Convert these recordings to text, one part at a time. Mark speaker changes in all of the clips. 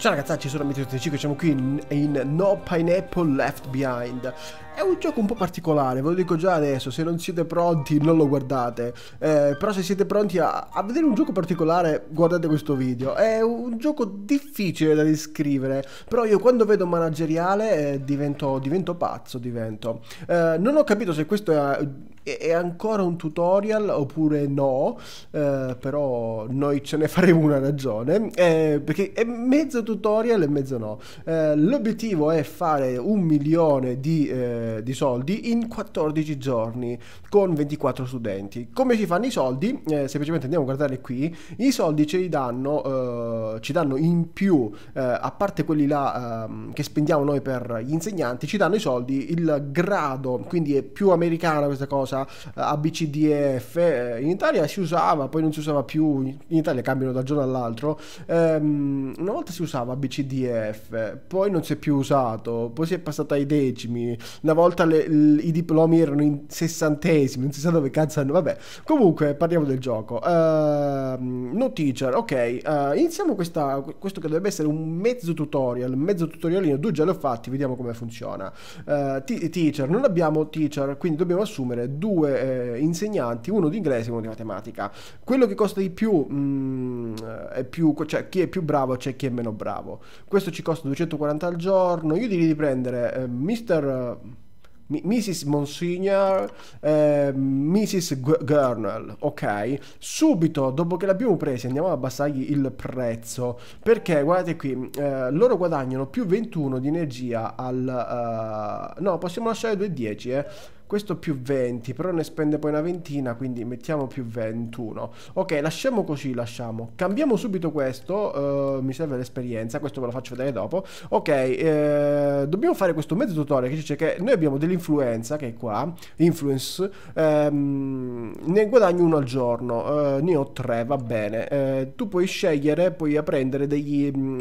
Speaker 1: Ciao ragazzacci, sono Amico35, siamo qui in, in, No Pineapple Left Behind. È un gioco un po' particolare, ve lo dico già adesso, se non siete pronti non lo guardate. Eh, però se siete pronti a, a, vedere un gioco particolare, guardate questo video. È un gioco difficile da descrivere, però io quando vedo manageriale eh, divento, divento, pazzo, divento. Eh, non ho capito se questo è, è, ancora un tutorial oppure no, eh, però noi ce ne faremo una ragione, eh, perché è mezzo tutorial tutorial e mezzo no. Eh, l'obiettivo è fare un milione di, eh, di, soldi in 14 giorni con 24 studenti. Come si fanno i soldi? Eh, semplicemente andiamo a guardare qui. I soldi ce li danno, eh, ci danno in più, eh, a parte quelli là ehm, che spendiamo noi per gli insegnanti, ci danno i soldi il grado, quindi è più americana questa cosa, eh, ABCDF. In Italia si usava, poi non si usava più, in Italia cambiano da giorno all'altro. Ehm, una volta si usava usava BCDF, poi non si è più usato, poi si è passato ai decimi, una volta le, l, i diplomi erano in sessantesimi, non si sa dove cazzo hanno, vabbè. Comunque parliamo del gioco. Uh, no teacher, ok, uh, iniziamo questa, questo che dovrebbe essere un mezzo tutorial, mezzo tutorialino, due già ho fatti, vediamo come funziona. Uh, teacher, non abbiamo teacher, quindi dobbiamo assumere due eh, insegnanti, uno di inglese e uno di matematica. Quello che costa di più, mh, mm, è più, cioè chi è più bravo c'è cioè chi è meno bravo bravo. Questo ci costa 240 al giorno. Io direi di prendere eh, Mr. Eh, Mrs. Monsignor, eh, Mrs. Gurnell, ok? Subito dopo che l'abbiamo presa andiamo ad abbassargli il prezzo, perché guardate qui, eh, loro guadagnano più 21 di energia al... Uh, no, possiamo lasciare 2,10, eh? questo più 20, però ne spende poi una ventina, quindi mettiamo più 21. Ok, lasciamo così, lasciamo. Cambiamo subito questo, uh, mi serve l'esperienza, questo ve lo faccio vedere dopo. Ok, eh, dobbiamo fare questo mezzo tutorial che dice che noi abbiamo dell'influenza, che è qua, influence, ehm, ne guadagno uno al giorno, eh, ne ho tre, va bene. Eh, tu puoi scegliere, puoi prendere degli mh, mm,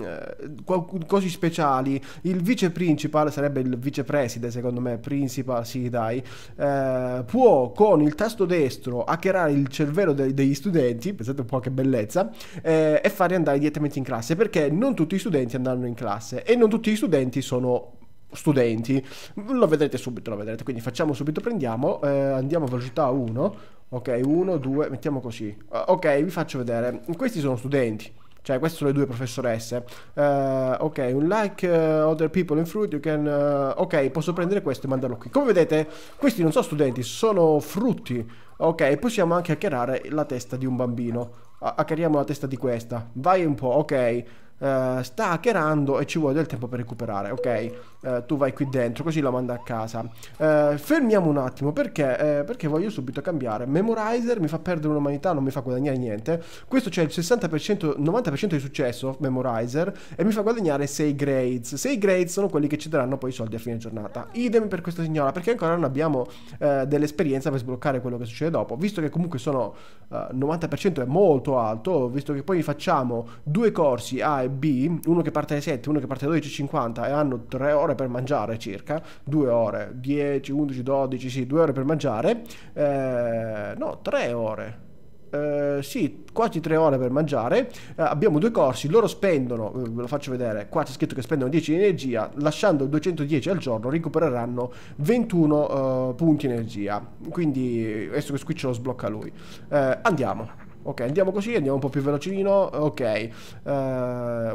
Speaker 1: eh, cosi speciali, il vice principal sarebbe il vice preside secondo me, principal, sì dai, eh, può con il tasto destro hackerare il cervello de- degli studenti, pensate un po' che bellezza, eh, e farli andare direttamente in classe, perché non tutti gli studenti andranno in classe e non tutti gli studenti sono studenti. Lo vedrete subito, lo vedrete. Quindi facciamo subito, prendiamo, eh, andiamo a velocità 1, ok, 1, 2, mettiamo così. Eh, ok, vi faccio vedere. Questi sono studenti. Cioè, queste sono le due professoresse. Uh, ok, un like uh, other people in fruit, you can... Uh, ok, posso prendere questo e mandarlo qui. Come vedete, questi non sono studenti, sono frutti. Ok, possiamo anche hackerare la testa di un bambino. hackeriamo la testa di questa. Vai un po', ok. sta hackerando e ci vuole del tempo per recuperare, ok eh, tu vai qui dentro, così la manda a casa. Eh, fermiamo un attimo, perché? Eh, perché voglio subito cambiare. Memorizer mi fa perdere un'umanità, non mi fa guadagnare niente. Questo c'è il 60%, 90% di successo, Memorizer, e mi fa guadagnare 6 grades. 6 grades sono quelli che ci daranno poi i soldi a fine giornata. Idem per questa signora, perché ancora non abbiamo eh, dell'esperienza per sbloccare quello che succede dopo, visto che comunque sono 90% eh, è molto alto, visto che poi facciamo due corsi A e B, uno che parte alle 7, uno che parte alle 12.50 e hanno 3 ore ore per mangiare circa, 2 ore, 10, 11, 12, sì, 2 ore per mangiare, eh, no, 3 ore. Eh, sì, quasi 3 ore per mangiare. Eh, abbiamo due corsi. Loro spendono, eh, ve lo faccio vedere. Qua c'è scritto che spendono 10 di energia. Lasciando 210 al giorno, recupereranno 21 eh, punti energia. Quindi, eh, questo che qui lo sblocca lui. andiamo. Ok, andiamo così, andiamo un po' più velocino. Ok, uh,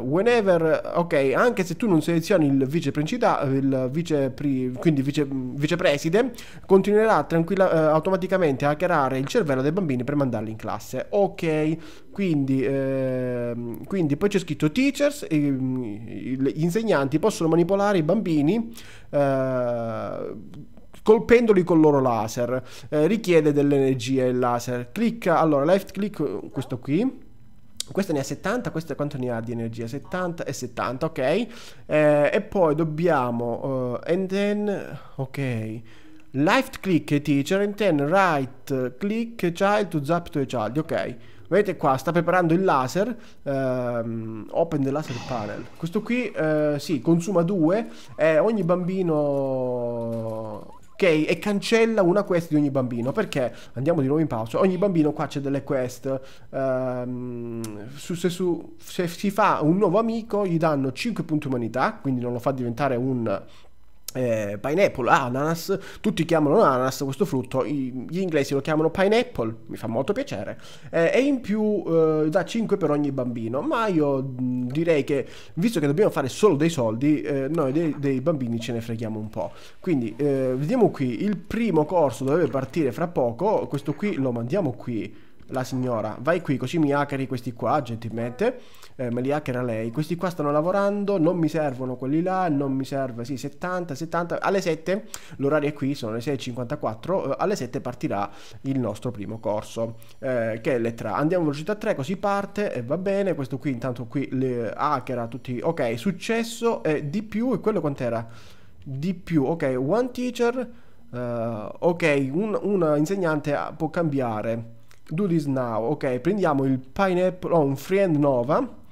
Speaker 1: whenever, ok, anche se tu non selezioni il vice il vice, quindi vice, vicepreside, continuerà tranquilla, uh, automaticamente a hackerare il cervello dei bambini per mandarli in classe. Ok, quindi, uh, quindi poi c'è scritto teachers, e, mm, gli insegnanti possono manipolare i bambini. Uh, colpendoli col loro laser. Eh, richiede dell'energia il laser. Clicca, allora, left click, eh, questo qui. Questa ne ha 70, questa quanto ne ha di energia? 70 e 70, ok. Eh, e poi dobbiamo... Uh, eh, and then... Ok. Left click teacher and then right click child to zap to a child, ok. Vedete qua, sta preparando il laser, ehm, open the laser panel. Questo qui, eh, si sì, consuma 2 eh, ogni bambino Ok? E cancella una quest di ogni bambino. Perché andiamo di nuovo in pausa. Ogni bambino qua c'è delle quest. Ehm, su, se, su, se si fa un nuovo amico, gli danno 5 punti umanità. Quindi non lo fa diventare un eh, pineapple, ananas, tutti chiamano ananas questo frutto, i, gli inglesi lo chiamano pineapple, mi fa molto piacere, eh, e in più eh, da 5 per ogni bambino, ma io mh, direi che visto che dobbiamo fare solo dei soldi, eh, noi dei, dei, bambini ce ne freghiamo un po'. Quindi eh, vediamo qui, il primo corso dovrebbe partire fra poco, questo qui lo mandiamo qui la signora, vai qui così mi hackeri questi qua gentilmente, eh, me li hackera lei, questi qua stanno lavorando, non mi servono quelli là, non mi serve, sì 70, 70, alle 7, l'orario è qui, sono le 6.54, eh, alle 7 partirà il nostro primo corso, eh, che è lettera, andiamo velocità 3 così parte e va bene, questo qui intanto qui le hackera tutti, ok, successo e eh, di più, e quello quant'era? Di più, ok, one teacher, eh, ok, un, una insegnante ah, può cambiare Do this now. Ok, prendiamo il pineapple, oh, un friend nova.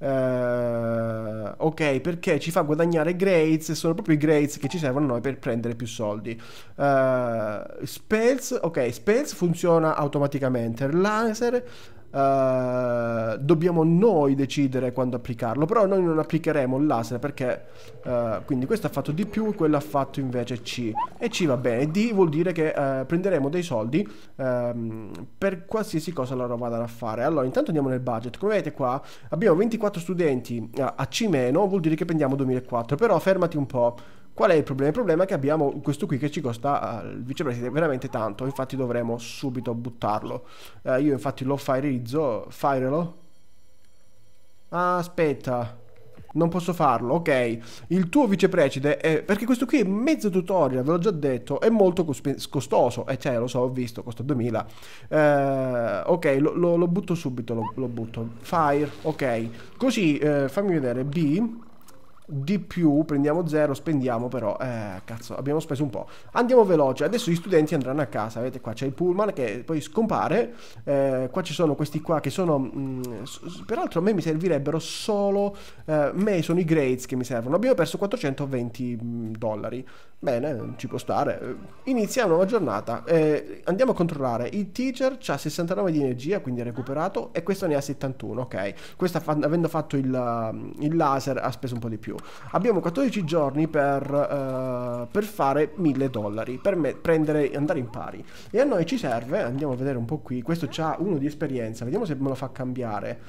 Speaker 1: Uh, ok, perché ci fa guadagnare grades. e Sono proprio i grades che ci servono noi per prendere più soldi. Uh, spells, ok, spells funziona automaticamente. Laser eh, dobbiamo noi decidere quando applicarlo, però noi non applicheremo il laser perché uh, quindi questo ha fatto D più, quello ha fatto invece C e C va bene, D vuol dire che uh, prenderemo dei soldi ehm, per qualsiasi cosa loro vadano a fare. Allora intanto andiamo nel budget, come vedete qua abbiamo 24 studenti a C- vuol dire che prendiamo 2004, però fermati un po'. Qual è il problema? Il problema è che abbiamo questo qui che ci costa al eh, uh, vicepresidente veramente tanto, infatti dovremo subito buttarlo. Uh, io infatti lo fireizzo, firelo. Ah, aspetta, non posso farlo, ok. Il tuo vicepreside è... Perché questo qui è mezzo tutorial, ve l'ho già detto, è molto costoso. E eh, cioè, lo so, ho visto, costa 2000. Eh, ok, lo, lo, lo, butto subito, lo, lo, butto. Fire, ok. Così, eh, fammi vedere, B di più, prendiamo zero, spendiamo però, eh, cazzo, abbiamo speso un po'. Andiamo veloce, adesso gli studenti andranno a casa, vedete qua c'è il pullman che poi scompare, eh, qua ci sono questi qua che sono, mh, mm, peraltro a me mi servirebbero solo, eh, me sono i grades che mi servono, abbiamo perso 420 mm, dollari, Bene, ci può stare. Inizia una nuova giornata. Eh, andiamo a controllare. Il teacher ha 69 di energia, quindi recuperato, e questo ne ha 71, ok. Questo avendo fatto il, um, il, laser ha speso un po' di più. Abbiamo 14 giorni per, uh, per fare 1000 dollari, per prendere, andare in pari. E a noi ci serve, andiamo a vedere un po' qui, questo ha uno di esperienza, vediamo se me lo fa cambiare.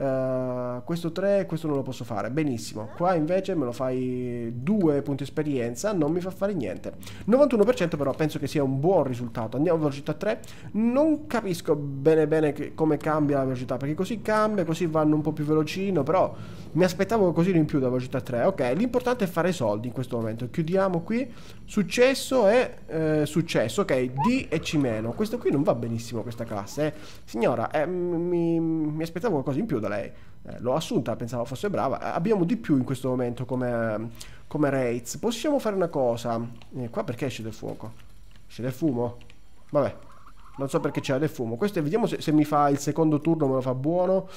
Speaker 1: Uh, questo 3 questo non lo posso fare benissimo qua invece me lo fai 2 punti esperienza non mi fa fare niente 91% però penso che sia un buon risultato andiamo a velocità 3 non capisco bene bene che, come cambia la velocità perché così cambia così vanno un po' più velocino però mi aspettavo così in più da velocità 3. Ok, l'importante è fare soldi in questo momento. Chiudiamo qui. Successo e eh, successo. Ok, D e C-. meno Questo qui non va benissimo questa classe. Eh. Signora, eh, mi, mi, aspettavo qualcosa in più da lei. Eh, l'ho assunta, pensavo fosse brava. Eh, abbiamo di più in questo momento come, come rates. Possiamo fare una cosa. Eh, qua perché esce del fuoco? Esce del fumo? Vabbè. Non so perché c'era del fumo. Questo vediamo se, se mi fa il secondo turno, me lo fa buono.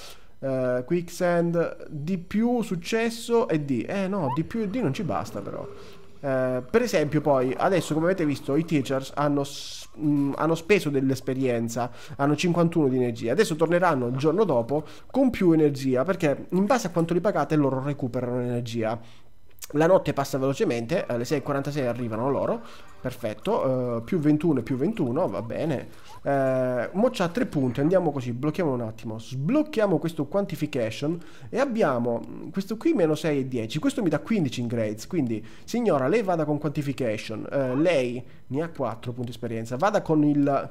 Speaker 1: Uh, quicksand di più successo e di eh no di più e di non ci basta però uh, per esempio poi adesso come avete visto i teachers hanno, mh, hanno speso dell'esperienza hanno 51 di energia adesso torneranno il giorno dopo con più energia perché in base a quanto li pagate loro recuperano energia la notte passa velocemente, alle 6.46 arrivano loro, perfetto, uh, più 21 e più 21, va bene. Uh, eh, Moccia ha tre punti, andiamo così, blocchiamo un attimo, sblocchiamo questo quantification e abbiamo mm, questo qui meno 6 e 10, questo mi dà 15 in grades, quindi signora lei vada con quantification, uh, lei ne ha 4 punti esperienza, vada con il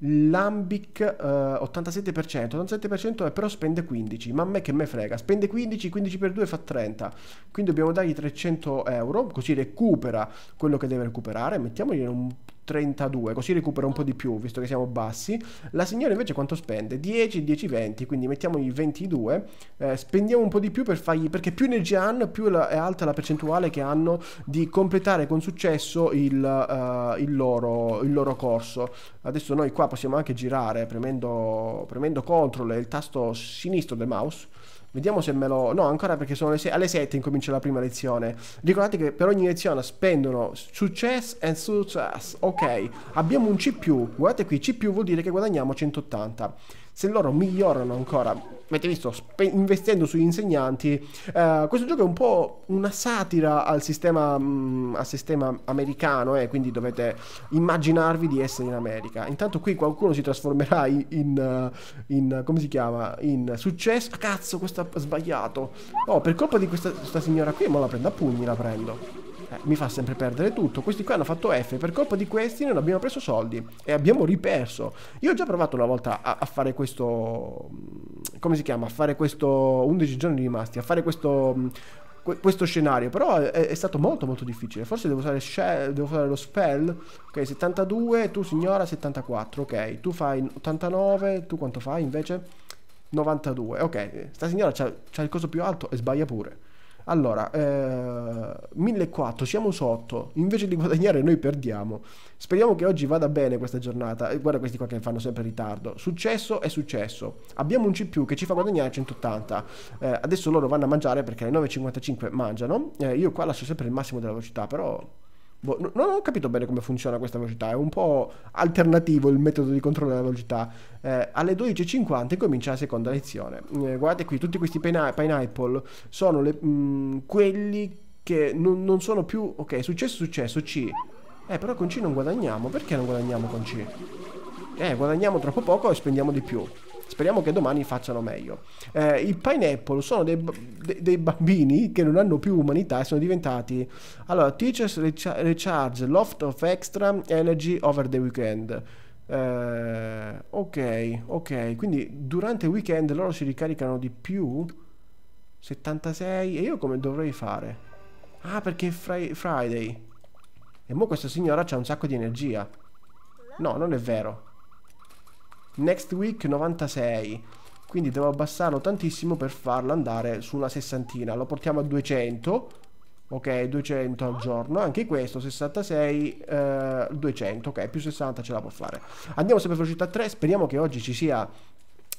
Speaker 1: Lambic eh, 87%, 87% è, però spende 15, ma a me che me frega, spende 15, 15 per 2 fa 30, quindi dobbiamo dargli 300 euro, così recupera quello che deve recuperare, mettiamogli un 32, così recupera un po' di più, visto che siamo bassi. La signora invece quanto spende? 10, 10, 20, quindi mettiamogli 22. Eh, spendiamo un po' di più per fargli, perché più energia hanno, più è alta la percentuale che hanno di completare con successo il, uh, il, loro, il loro, corso. Adesso noi qua possiamo anche girare premendo, premendo CTRL e il tasto sinistro del mouse Vediamo se me lo... No, ancora perché sono le se... alle 7 incomincia la prima lezione. Ricordate che per ogni lezione spendono success and success. Ok, abbiamo un C+. Guardate qui, C+, vuol dire che guadagniamo 180 se loro migliorano ancora avete visto, investendo sugli insegnanti. Eh, questo gioco è un po' una satira al sistema, mh, mm, al sistema americano, eh, quindi dovete immaginarvi di essere in America. Intanto qui qualcuno si trasformerà in, in, eh, in come si chiama, in successo. Ah, cazzo, questo ha sbagliato. Oh, per colpa di questa, questa signora qui, mo la prendo a pugni, la prendo. Eh, mi fa sempre perdere tutto. Questi qua hanno fatto F, per colpa di questi non abbiamo preso soldi e abbiamo riperso. Io ho già provato una volta a, a fare questo... Mm, come si chiama? A fare questo 11 giorni rimasti, a fare questo mm, questo scenario. Però è, è, stato molto molto difficile. Forse devo usare, shell, devo usare lo spell. Ok, 72, tu signora 74. Ok, tu fai 89, tu quanto fai invece? 92. Ok, sta signora c'ha, il coso più alto e sbaglia pure. Allora, eh, 1400, siamo sotto, invece di guadagnare noi perdiamo. Speriamo che oggi vada bene questa giornata. Eh, guarda questi qua che fanno sempre ritardo. Successo è successo. Abbiamo un CPU che ci fa guadagnare 180. Eh, adesso loro vanno a mangiare perché alle 9.55 mangiano. Eh, io qua lascio sempre il massimo della velocità, però Boh, no, non ho capito bene come funziona questa velocità, è un po' alternativo il metodo di controllo della velocità. Eh, alle 12.50 comincia la seconda lezione. Eh, guardate qui, tutti questi pineapple sono le, mh, mm, quelli che non, non, sono più... Ok, successo, successo, C. Eh, però con C non guadagniamo. Perché non guadagniamo con C? Eh, guadagniamo troppo poco e spendiamo di più. Speriamo che domani facciano meglio. Eh, I pineapple sono dei, de, dei, bambini che non hanno più umanità e sono diventati... Allora, teachers recharge loft of extra energy over the weekend. Eh, ok, ok. Quindi durante il weekend loro si ricaricano di più? 76. E io come dovrei fare? Ah, perché è fri Friday. E mo questa signora c'ha un sacco di energia. No, non è vero. Next week 96. Quindi devo abbassarlo tantissimo per farlo andare su una sessantina. Lo portiamo a 200. Ok, 200 al giorno. Anche questo, 66, eh, 200. Ok, più 60 ce la può fare. Andiamo sempre velocità 3. Speriamo che oggi ci sia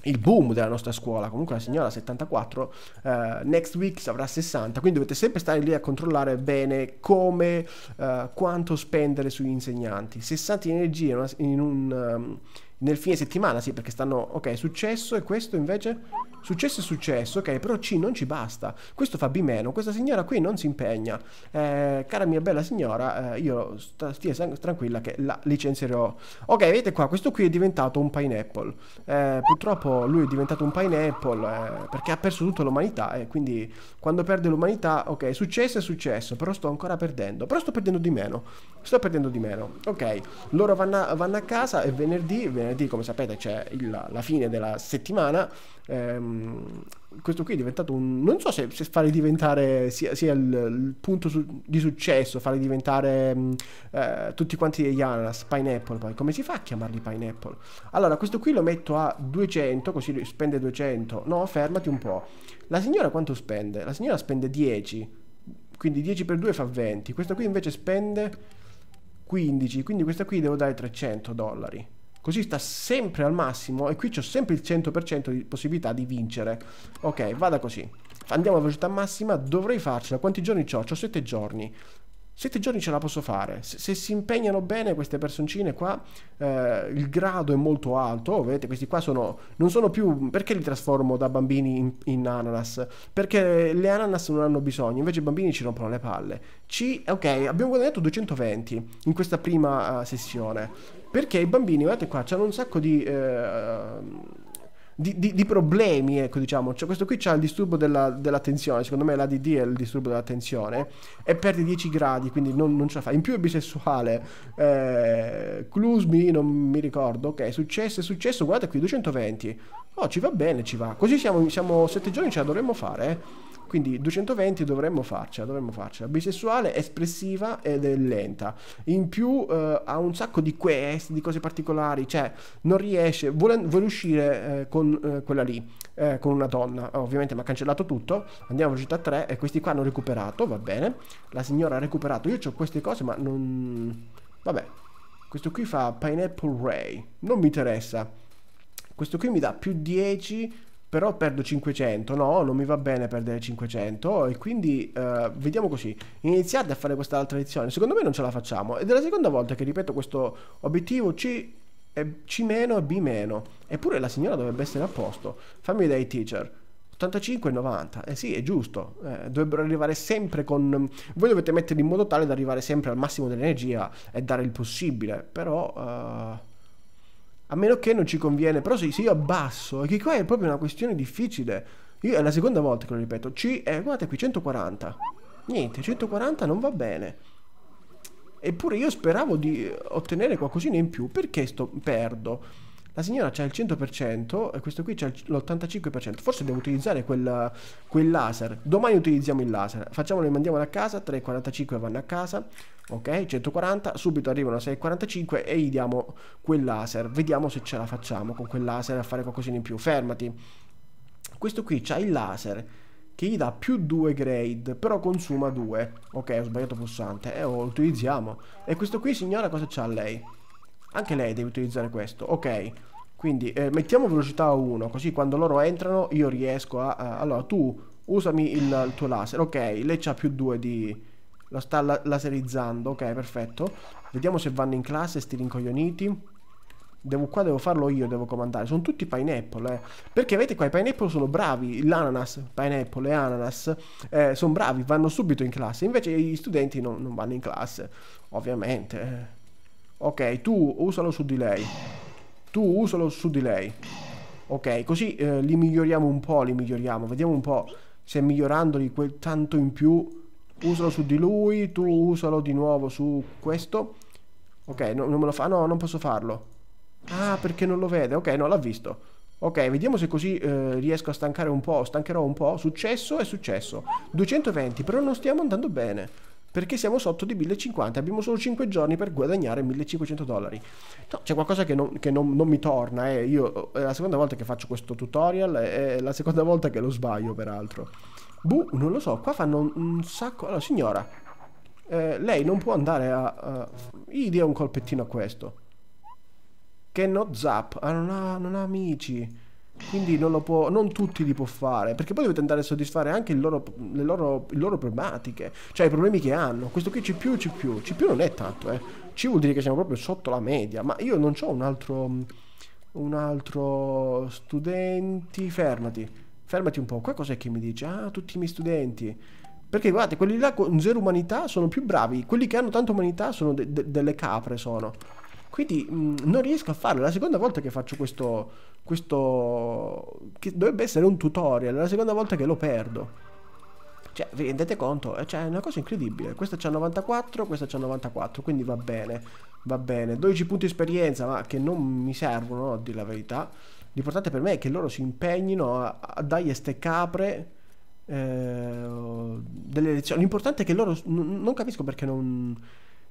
Speaker 1: il boom della nostra scuola. Comunque la signora ha 74, uh, next week avrà 60, quindi dovete sempre stare lì a controllare bene come, uh, quanto spendere sugli insegnanti. 60 in energie in, un, um, nel fine settimana, sì, perché stanno... Ok, successo e questo invece? Successo è successo, ok, però C non ci basta. Questo fa B meno, questa signora qui non si impegna. Eh, cara mia bella signora, eh, io sta, stia tranquilla che la licenzierò. Ok, vedete qua, questo qui è diventato un pineapple. Eh, purtroppo lui è diventato un pineapple eh, perché ha perso tutta l'umanità e quindi quando perde l'umanità, ok, successo è successo, però sto ancora perdendo. Però sto perdendo di meno. Sto perdendo di meno. Ok, loro vanno a, vanno a casa e venerdì, venerdì venerdì, come sapete, c'è il, la fine della settimana. Ehm, questo qui è diventato un... non so se, se fare diventare sia, sia il, il, punto su, di successo, fare diventare mm, eh, tutti quanti degli ananas, pineapple poi, come si fa a chiamarli pineapple? Allora, questo qui lo metto a 200, così spende 200, no, fermati un po'. La signora quanto spende? La signora spende 10, quindi 10 per 2 fa 20, questo qui invece spende 15, quindi questa qui devo dare 300 dollari così sta sempre al massimo e qui ho sempre il 100% di possibilità di vincere. Ok, vada così. Andiamo a velocità massima, dovrei farcela. Quanti giorni ho? Ho 7 giorni. Sette giorni ce la posso fare. Se, se si impegnano bene queste personcine qua, eh, il grado è molto alto. Oh, vedete, questi qua sono, non sono più... Perché li trasformo da bambini in, in, ananas? Perché le ananas non hanno bisogno, invece i bambini ci rompono le palle. Ci, ok, abbiamo guadagnato 220 in questa prima uh, sessione. Perché i bambini, guardate qua, hanno un sacco di... Uh, di, di, di problemi, ecco diciamo. Cioè, questo qui c'ha il disturbo della, dell'attenzione, secondo me l'ADD è il disturbo dell'attenzione, e perde 10 gradi, quindi non, non ce la fa. In più è bisessuale, eh, Clusmi non mi ricordo, ok, è successo, è successo, guarda qui, 220. Oh, ci va bene, ci va. Così siamo, siamo 7 giorni, ce la dovremmo fare, eh. Quindi 220 dovremmo farcela, dovremmo farcela. Bisessuale, espressiva ed è lenta. In più eh, ha un sacco di quest, di cose particolari, cioè non riesce, vuole, vuole uscire eh, con eh, quella lì, eh, con una donna. Eh, ovviamente mi ha cancellato tutto, andiamo a velocità 3 e questi qua hanno recuperato, va bene. La signora ha recuperato, io ho queste cose ma non... Vabbè, questo qui fa Pineapple Ray, non mi interessa. Questo qui mi dà più 10 però perdo 500, no, non mi va bene perdere 500 e quindi eh, vediamo così, iniziate a fare questa altra lezione, secondo me non ce la facciamo ed è la seconda volta che ripeto questo obiettivo C, C- e B-, eppure la signora dovrebbe essere a posto, fammi vedere i teacher. 85 e 90, eh sì è giusto, eh, dovrebbero arrivare sempre con... voi dovete metterli in modo tale da arrivare sempre al massimo dell'energia e dare il possibile, però... Eh... A meno che non ci conviene. Però se, se io abbasso, è che qua è proprio una questione difficile. Io è la seconda volta che lo ripeto. C è, eh, guardate qui, 140. Niente, 140 non va bene. Eppure io speravo di ottenere qualcosina in più. Perché sto perdo? La signora c'ha il 100% e questo qui c'ha l'85%. Forse devo utilizzare quel, quel laser. Domani utilizziamo il laser. Facciamolo e mandiamolo a casa. 3,45 vanno a casa ok 140 subito arrivano a 645 e gli diamo quel laser vediamo se ce la facciamo con quel laser a fare qualcosina in più fermati questo qui c'ha il laser che gli dà più 2 grade, però consuma 2. Ok, ho sbagliato pulsante, e eh, oh, lo utilizziamo. E questo qui, signora, cosa c'ha lei? Anche lei deve utilizzare questo, ok. Quindi eh, mettiamo velocità a 1, così quando loro entrano io riesco a... a allora, tu usami il, il, tuo laser, ok, lei c'ha più 2 di, la sta la laserizzando, ok, perfetto. Vediamo se vanno in classe sti rincoglioniti. Devo, qua devo farlo io, devo comandare. Sono tutti pineapple, eh. Perché vedete qua, i pineapple sono bravi. L'ananas, pineapple e ananas, eh, sono bravi, vanno subito in classe. Invece gli studenti non, non vanno in classe, ovviamente. Eh. Ok, tu usalo su di lei. Tu usalo su di lei. Ok, così eh, li miglioriamo un po', li miglioriamo. Vediamo un po' se migliorandoli quel tanto in più usalo su di lui, tu usalo di nuovo su questo. Ok, no, non me lo fa, no, non posso farlo. Ah, perché non lo vede? Ok, no, l'ha visto. Ok, vediamo se così eh, riesco a stancare un po', stancherò un po'. Successo è successo. 220, però non stiamo andando bene. Perché siamo sotto di 1050, abbiamo solo 5 giorni per guadagnare 1500 dollari. No, c'è qualcosa che non, che non, non mi torna, eh. Io, è eh, la seconda volta che faccio questo tutorial, è la seconda volta che lo sbaglio peraltro. Buh, non lo so, qua fanno un sacco... Allora, signora, eh, lei non può andare a... a... Gli dia un colpettino a questo. Che no zap, ah, non, ha, non ha amici. Quindi non, lo può, non, tutti li può fare, perché poi dovete andare a soddisfare anche loro, le, loro, le, loro, problematiche, cioè i problemi che hanno. Questo qui c'è c'è più, più. C'è più non è tanto, eh. C vuol dire che siamo proprio sotto la media, ma io non ho un altro... un altro... studenti... fermati. Fermati un po', qua cos'è che mi dice? Ah, tutti i miei studenti. Perché guardate, quelli là con zero umanità sono più bravi. Quelli che hanno tanta umanità sono de de delle capre, sono. Quindi mh, non riesco a farlo. È la seconda volta che faccio questo... Questo... Che dovrebbe essere un tutorial. È la seconda volta che lo perdo. Cioè, vi rendete conto? Eh, cioè, è una cosa incredibile. Questa c'ha 94, questa c'ha 94, quindi va bene. Va bene. 12 punti esperienza, ma che non mi servono, a dire la verità l'importante per me è che loro si impegnino a, a dare queste capre eh, delle lezioni. L'importante è che loro non capisco perché non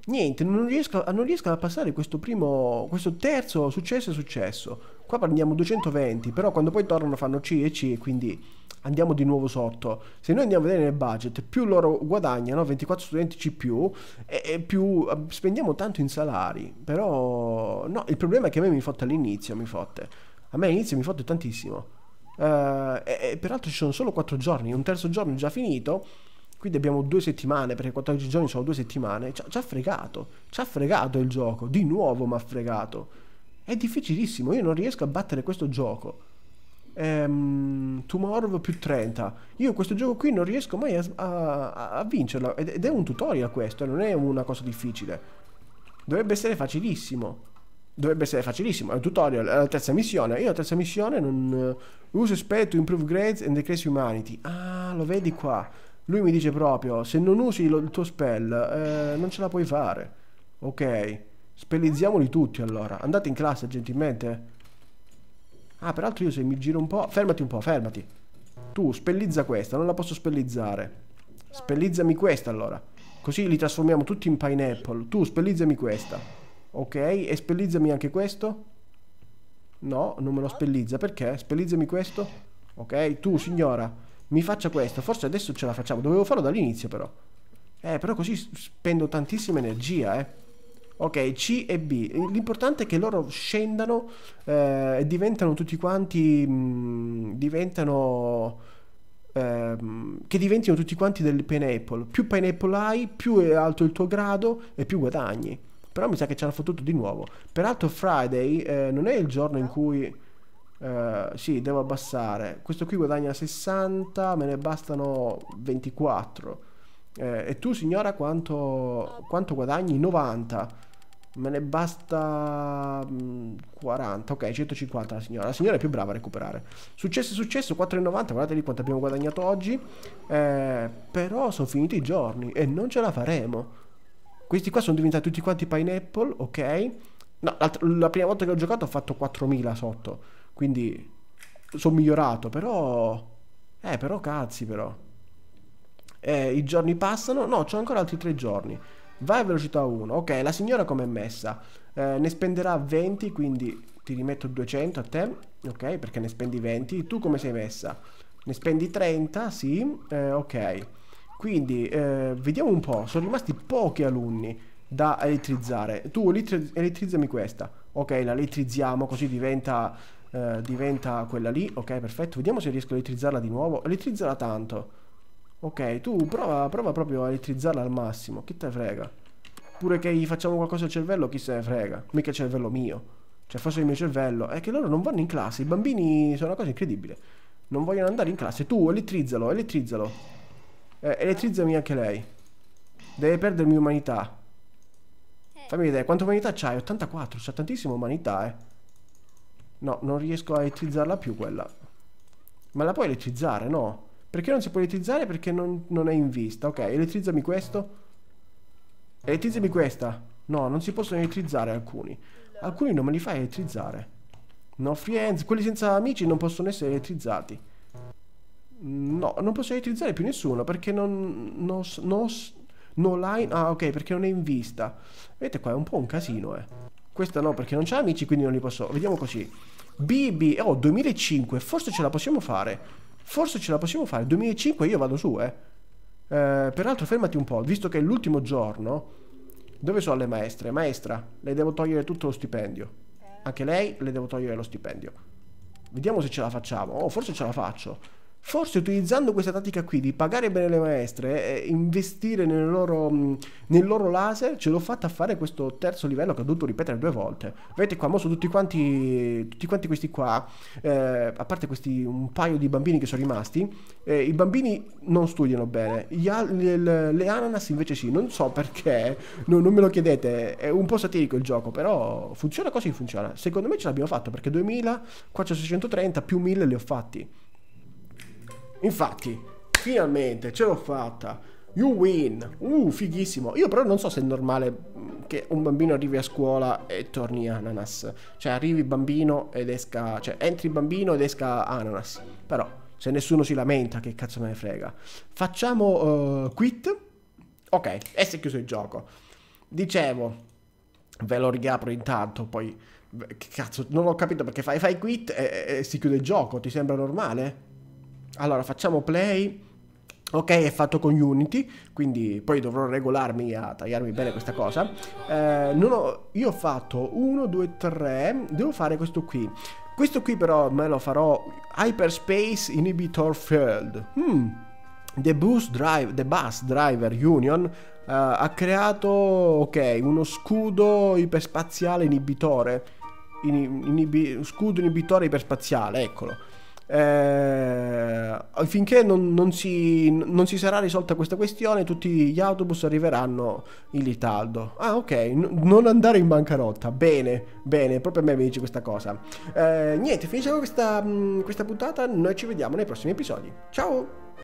Speaker 1: niente, non riesco, non riesco, a passare questo primo, questo terzo successo e successo. Qua prendiamo 220, però quando poi tornano fanno C e C, quindi andiamo di nuovo sotto. Se noi andiamo a vedere nel budget, più loro guadagnano, 24 studenti C+, più, e, e più spendiamo tanto in salari. Però no, il problema è che a me mi fotte all'inizio, mi fotte. A me all'inizio mi fotte tantissimo. Uh, e, e, peraltro ci sono solo 4 giorni, un terzo giorno è già finito, quindi abbiamo due settimane, perché 14 giorni sono due settimane. Ci ha fregato, ci ha fregato il gioco, di nuovo mi ha fregato. È difficilissimo, io non riesco a battere questo gioco. Um, Tomorrow più 30. Io questo gioco qui non riesco mai a, a, a vincerlo. Ed, ed, è un tutorial questo, non è una cosa difficile. Dovrebbe essere facilissimo dovrebbe essere facilissimo. È un tutorial, è la terza missione. Io la terza missione non... Eh, spell to improve grades and decrease humanity. Ah, lo vedi qua. Lui mi dice proprio, se non usi lo, il tuo spell, eh, non ce la puoi fare. Ok. Spellizziamoli tutti allora. Andate in classe, gentilmente. Ah, peraltro io se mi giro un po'... Fermati un po', fermati. Tu, spellizza questa, non la posso spellizzare. Spellizzami questa allora. Così li trasformiamo tutti in pineapple. Tu, spellizzami questa. Ok, e spellizzami anche questo. No, non me lo spellizza. Perché? Spellizzami questo. Ok, tu signora, mi faccia questo. Forse adesso ce la facciamo. Dovevo farlo dall'inizio però. Eh, però così spendo tantissima energia, eh. Ok, C e B. L'importante è che loro scendano eh, e diventano tutti quanti... Mh, mm, diventano... Ehm, che diventino tutti quanti del pineapple. Più pineapple hai, più è alto il tuo grado e più guadagni. Però mi sa che ce l'ha fottuto di nuovo. Peraltro Friday eh, non è il giorno in cui... Eh, sì, devo abbassare. Questo qui guadagna 60, me ne bastano 24. Eh, e tu signora quanto, quanto guadagni? 90. Me ne basta 40, mm, ok, 150 la signora. La signora è più brava a recuperare. Successo, successo, 4,90, guardate lì quanto abbiamo guadagnato oggi. Eh, però sono finiti i giorni e non ce la faremo. Questi qua sono diventati tutti quanti pineapple, ok? No, la prima volta che ho giocato ho fatto 4000 sotto, quindi sono migliorato, però... Eh, però cazzi, però. Eh, I giorni passano, no, c'ho ancora altri tre giorni. Vai a velocità 1, ok, la signora com'è messa? Eh, ne spenderà 20, quindi ti rimetto 200 a te, ok, perché ne spendi 20. Tu come sei messa? Ne spendi 30, sì, eh, ok. Quindi eh, vediamo un po', sono rimasti pochi alunni da elettrizzare. Tu elettrizzami questa. Ok, la elettrizziamo così diventa, eh, diventa quella lì. Ok, perfetto. Vediamo se riesco a elettrizzarla di nuovo. Elettrizzala tanto. Ok, tu prova, prova proprio a elettrizzarla al massimo. Chi te frega? Pure che gli facciamo qualcosa al cervello, chi se ne frega? Mica il cervello mio. Cioè, forse il mio cervello. È che loro non vanno in classe. I bambini sono una cosa incredibile. Non vogliono andare in classe. Tu elettrizzalo, elettrizzalo. Eh, elettrizzami anche lei. Deve perdermi umanità. Eh. Fammi vedere, quanta umanità c'hai? 84, c'ha tantissima umanità, eh. No, non riesco a elettrizzarla più quella. Ma la puoi elettrizzare, no? Perché non si può elettrizzare? Perché non, non è in vista. Ok, elettrizzami questo. Elettrizzami questa. No, non si possono elettrizzare alcuni. Alcuni non me li fai elettrizzare. No friends, quelli senza amici non possono essere elettrizzati. No, non posso utilizzare più nessuno perché non, non, non, non online... Ah, ok, perché non è in vista. Vedete qua, è un po' un casino, eh. Questa no, perché non c'ha amici, quindi non li posso... Vediamo così. BB, oh, 2005, forse ce la possiamo fare. Forse ce la possiamo fare. 2005 io vado su, eh. eh peraltro fermati un po', visto che è l'ultimo giorno. Dove sono le maestre? Maestra, le devo togliere tutto lo stipendio. Anche lei le devo togliere lo stipendio. Vediamo se ce la facciamo. Oh, forse ce la faccio. Forse utilizzando questa tattica qui di pagare bene le maestre e investire nel loro, nel loro laser, ce l'ho fatta fare questo terzo livello che ho dovuto ripetere due volte. Vedete qua, mo sono tutti quanti, tutti quanti questi qua, eh, a parte questi un paio di bambini che sono rimasti, eh, i bambini non studiano bene, al, le, le, le, ananas invece sì, non so perché, no, non me lo chiedete, è un po' satirico il gioco, però funziona così funziona. Secondo me ce l'abbiamo fatta perché 2000, qua c'è 630, più 1000 li ho fatti. Infatti, finalmente ce l'ho fatta. You win. Uh, fighissimo. Io però non so se è normale mm, che un bambino arrivi a scuola e torni ananas. Cioè, arrivi bambino ed esca... Cioè, entri bambino ed esca ananas. Però, se nessuno si lamenta, che cazzo me ne frega. Facciamo uh, quit. Ok, e si è chiuso il gioco. Dicevo, ve lo riapro intanto, poi... Che cazzo, non ho capito perché fai, fai quit e, e si chiude il gioco. Ti sembra normale? Allora, facciamo play. Ok, è fatto con Unity, quindi poi dovrò regolarmi a tagliarmi bene questa cosa. Eh, ho, io ho fatto 1, 2, 3, devo fare questo qui. Questo qui però me lo farò Hyperspace Inhibitor Field. Hmm. The Bus, Drive, The Bus Driver Union uh, ha creato, ok, uno scudo iperspaziale inibitore. In, inibi, scudo inibitore iperspaziale, eccolo. Eh, finché non, non, si, non, si, sarà risolta questa questione, tutti gli autobus arriveranno in ritardo. Ah, ok, N- non andare in bancarotta. Bene, bene, proprio a me mi dice questa cosa. Eh, niente, finisciamo questa, questa puntata. Noi ci vediamo nei prossimi episodi. Ciao!